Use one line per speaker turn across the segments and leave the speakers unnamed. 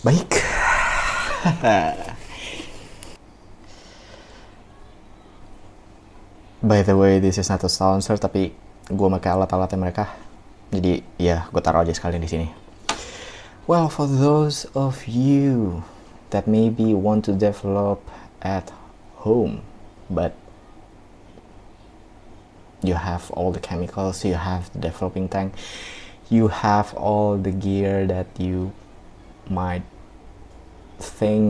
Baik. By the way, this is not a sponsor, tapi gue pakai alat-alatnya mereka. Jadi, ya, gue taruh aja sekalian di sini. Well, for those of you that maybe want to develop at home, but you have all the chemicals, you have the developing tank, you have all the gear that you might think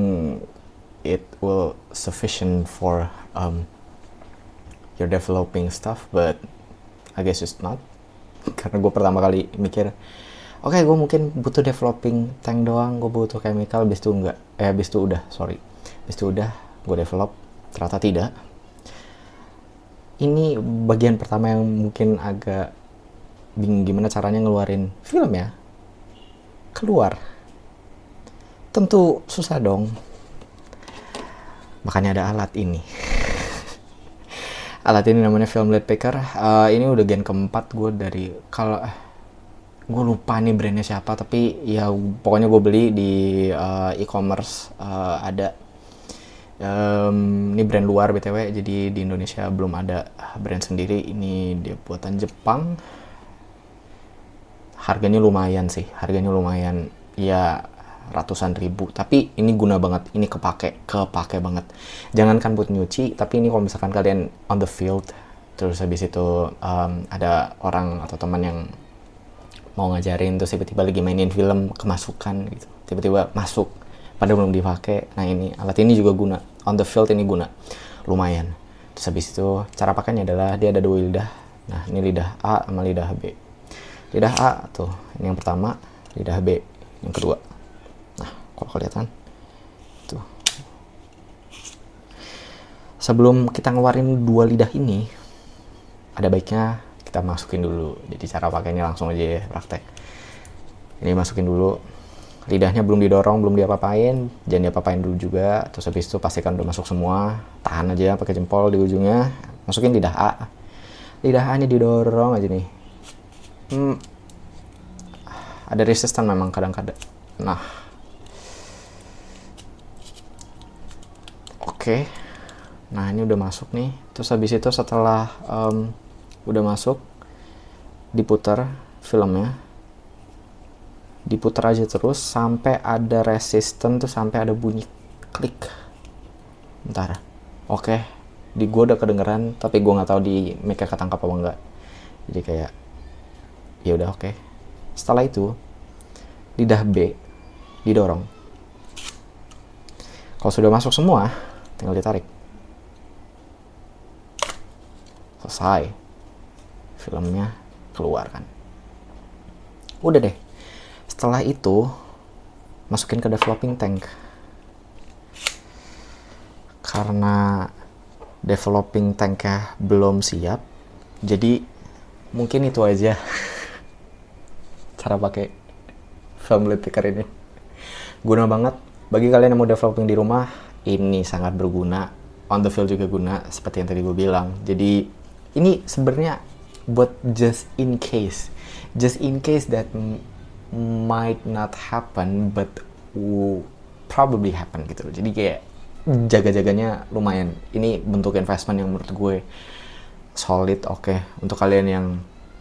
it will sufficient for um, your developing stuff but I guess it's not karena gue pertama kali mikir oke okay, gue mungkin butuh developing tank doang gue butuh chemical abis itu enggak eh bis itu udah sorry Abis itu udah gue develop ternyata tidak ini bagian pertama yang mungkin agak bingung gimana caranya ngeluarin film ya keluar Tentu susah dong. Makanya ada alat ini. alat ini namanya film light picker. Uh, ini udah gen keempat gue dari kalau eh, gue lupa nih brandnya siapa tapi ya pokoknya gue beli di uh, e-commerce uh, ada um, ini brand luar btw jadi di Indonesia belum ada brand sendiri ini dia buatan Jepang harganya lumayan sih harganya lumayan ya ratusan ribu tapi ini guna banget ini kepake kepake banget jangankan buat nyuci tapi ini kalau misalkan kalian on the field terus habis itu um, ada orang atau teman yang mau ngajarin terus tiba-tiba lagi mainin film kemasukan gitu tiba-tiba masuk pada belum dipakai nah ini alat ini juga guna on the field ini guna lumayan terus habis itu cara pakainya adalah dia ada dua lidah nah ini lidah A sama lidah B lidah A tuh ini yang pertama lidah B yang kedua kalau kelihatan tuh sebelum kita ngeluarin dua lidah ini ada baiknya kita masukin dulu jadi cara pakainya langsung aja ya praktek ini masukin dulu lidahnya belum didorong belum diapa-apain jangan diapa-apain dulu juga terus habis itu pastikan udah masuk semua tahan aja pakai jempol di ujungnya masukin lidah A lidah A ini didorong aja nih hmm. ada resisten memang kadang-kadang nah Oke. Okay. Nah, ini udah masuk nih. Terus habis itu setelah um, udah masuk diputar filmnya. Diputar aja terus sampai ada resisten tuh sampai ada bunyi klik. Ntar, Oke. Okay. Di gua udah kedengeran, tapi gua nggak tahu di mereka ketangkap apa enggak. Jadi kayak ya udah oke. Okay. Setelah itu lidah B didorong. Kalau sudah masuk semua, tinggal ditarik selesai filmnya keluar kan udah deh setelah itu masukin ke developing tank karena developing tanknya belum siap jadi mungkin itu aja cara pakai film Picker ini guna banget bagi kalian yang mau developing di rumah ini sangat berguna on the field juga guna seperti yang tadi gue bilang jadi ini sebenarnya buat just in case just in case that might not happen but probably happen gitu loh jadi kayak jaga-jaganya lumayan ini bentuk investment yang menurut gue solid oke okay. untuk kalian yang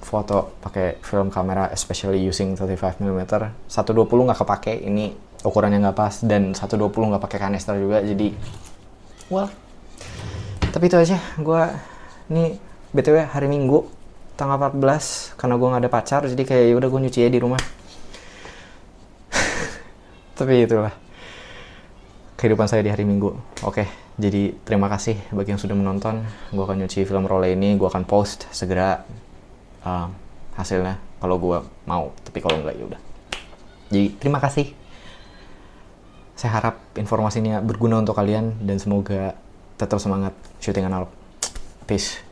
foto pakai film kamera especially using 35mm 120 nggak kepake ini ukurannya nggak pas dan 120 nggak pakai kanister juga jadi well tapi itu aja gue ini btw hari minggu tanggal 14 karena gue nggak ada pacar jadi kayak yaudah gue nyuci aja di rumah tapi itulah kehidupan saya di hari Minggu. Oke, jadi terima kasih bagi yang sudah menonton. Gue akan nyuci film role ini, gue akan post segera uh, hasilnya kalau gue mau tapi kalau enggak ya udah jadi terima kasih saya harap informasinya berguna untuk kalian dan semoga tetap semangat syuting analog peace